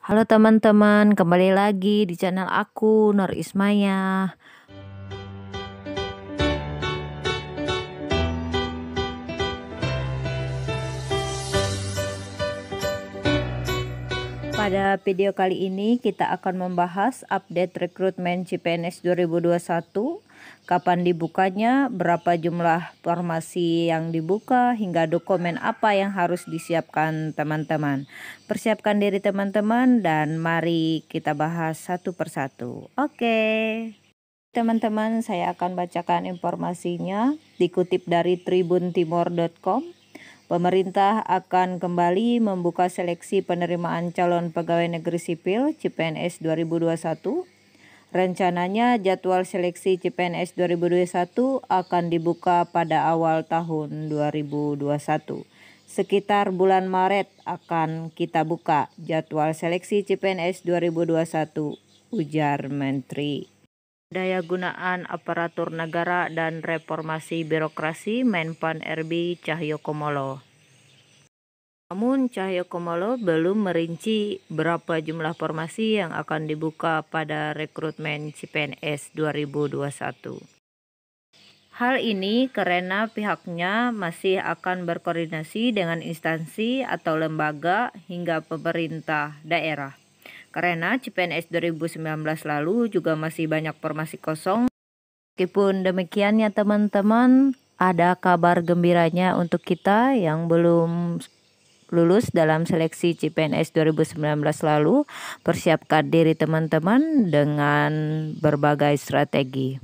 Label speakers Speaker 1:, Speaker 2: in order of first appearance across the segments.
Speaker 1: Halo teman-teman, kembali lagi di channel aku Nur Ismaya. Pada video kali ini kita akan membahas update rekrutmen CPNS 2021 kapan dibukanya, berapa jumlah formasi yang dibuka, hingga dokumen apa yang harus disiapkan teman-teman. Persiapkan diri teman-teman dan mari kita bahas satu persatu. Oke. Okay. Teman-teman, saya akan bacakan informasinya dikutip dari tribuntimor.com. Pemerintah akan kembali membuka seleksi penerimaan calon pegawai negeri sipil CPNS 2021 Rencananya jadwal seleksi CPNS 2021 akan dibuka pada awal tahun 2021. Sekitar bulan Maret akan kita buka jadwal seleksi CPNS 2021, ujar Menteri. Daya Gunaan Aparatur Negara dan Reformasi Birokrasi Menpan RB Cahyokumolo. Namun Komolo belum merinci berapa jumlah formasi yang akan dibuka pada rekrutmen CPNS 2021. Hal ini karena pihaknya masih akan berkoordinasi dengan instansi atau lembaga hingga pemerintah daerah. Karena CPNS 2019 lalu juga masih banyak formasi kosong. Meskipun demikian ya teman-teman, ada kabar gembiranya untuk kita yang belum lulus dalam seleksi CPNS 2019 lalu, persiapkan diri teman-teman dengan berbagai strategi.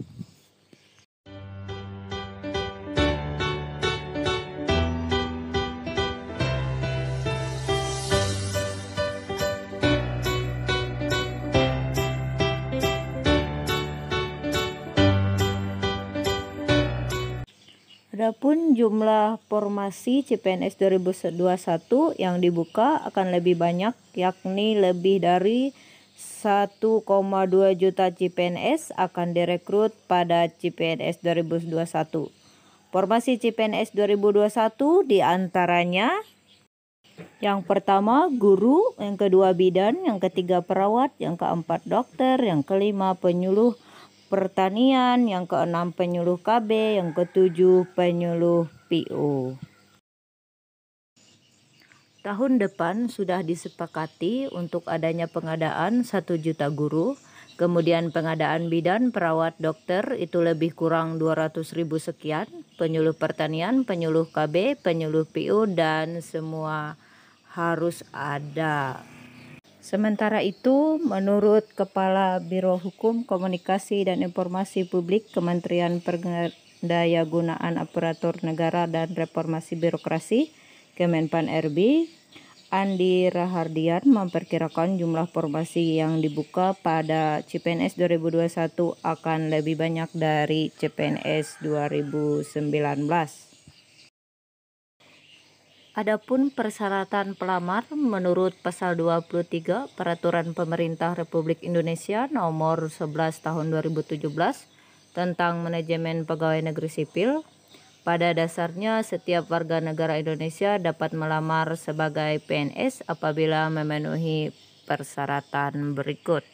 Speaker 1: Adapun jumlah formasi CPNS 2021 yang dibuka akan lebih banyak yakni lebih dari 1,2 juta CPNS akan direkrut pada CPNS 2021. Formasi CPNS 2021 diantaranya yang pertama guru, yang kedua bidan, yang ketiga perawat, yang keempat dokter, yang kelima penyuluh pertanian, yang keenam penyuluh KB, yang ketujuh penyuluh PO. Tahun depan sudah disepakati untuk adanya pengadaan 1 juta guru, kemudian pengadaan bidan, perawat, dokter itu lebih kurang 200 ribu sekian, penyuluh pertanian, penyuluh KB, penyuluh PU, dan semua harus ada. Sementara itu, menurut Kepala Biro Hukum, Komunikasi dan Informasi Publik Kementerian Gunaan Aparatur Negara dan Reformasi Birokrasi Kemenpan RB, Andi Rahardian memperkirakan jumlah formasi yang dibuka pada CPNS 2021 akan lebih banyak dari CPNS 2019. Adapun persyaratan pelamar menurut pasal 23 Peraturan Pemerintah Republik Indonesia Nomor 11 Tahun 2017 tentang manajemen pegawai negeri sipil, pada dasarnya setiap warga negara Indonesia dapat melamar sebagai PNS apabila memenuhi persyaratan berikut.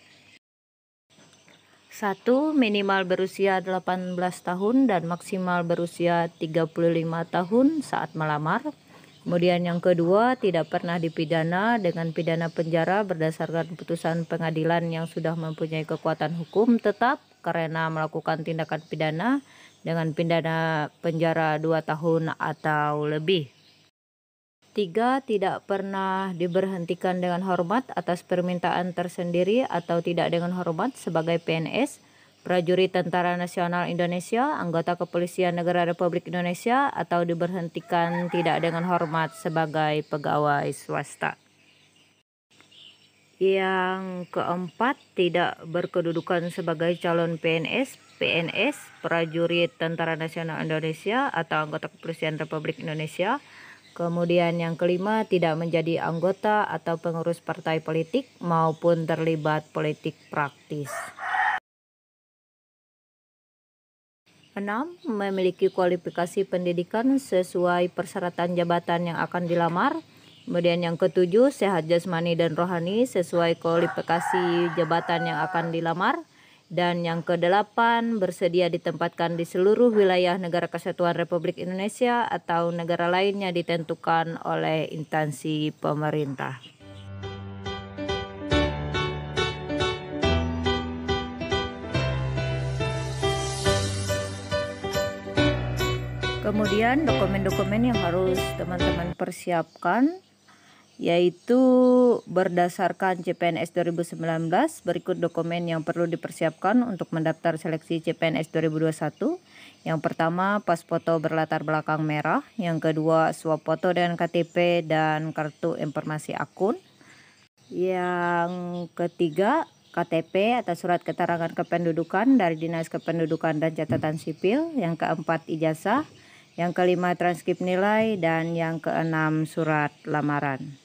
Speaker 1: 1. Minimal berusia 18 tahun dan maksimal berusia 35 tahun saat melamar. Kemudian yang kedua, tidak pernah dipidana dengan pidana penjara berdasarkan putusan pengadilan yang sudah mempunyai kekuatan hukum tetap karena melakukan tindakan pidana dengan pidana penjara 2 tahun atau lebih. Tiga, tidak pernah diberhentikan dengan hormat atas permintaan tersendiri atau tidak dengan hormat sebagai PNS prajurit Tentara Nasional Indonesia, anggota Kepolisian Negara Republik Indonesia, atau diberhentikan tidak dengan hormat sebagai pegawai swasta. Yang keempat, tidak berkedudukan sebagai calon PNS, PNS, prajurit Tentara Nasional Indonesia, atau anggota Kepolisian Republik Indonesia. Kemudian yang kelima, tidak menjadi anggota atau pengurus partai politik maupun terlibat politik praktis. 6. Memiliki kualifikasi pendidikan sesuai persyaratan jabatan yang akan dilamar. Kemudian yang ketujuh, sehat jasmani dan rohani sesuai kualifikasi jabatan yang akan dilamar. Dan yang kedelapan, bersedia ditempatkan di seluruh wilayah negara kesatuan Republik Indonesia atau negara lainnya ditentukan oleh instansi pemerintah. kemudian dokumen-dokumen yang harus teman-teman persiapkan yaitu berdasarkan CPNS 2019 berikut dokumen yang perlu dipersiapkan untuk mendaftar seleksi CPNS 2021 yang pertama pas foto berlatar belakang merah yang kedua swap foto dengan KTP dan kartu informasi akun yang ketiga KTP atau surat keterangan kependudukan dari Dinas Kependudukan dan Catatan Sipil. Yang keempat, ijazah yang kelima transkrip nilai, dan yang keenam surat lamaran.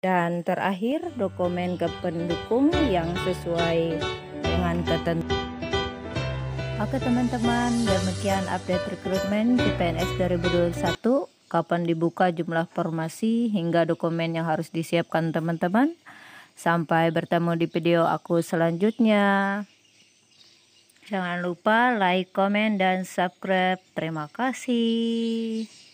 Speaker 1: Dan terakhir dokumen kependukung yang sesuai dengan ketentuan. Oke teman-teman, demikian update rekrutmen CPNS 2021. Kapan dibuka jumlah formasi hingga dokumen yang harus disiapkan teman-teman. Sampai bertemu di video aku selanjutnya. Jangan lupa like, komen, dan subscribe. Terima kasih.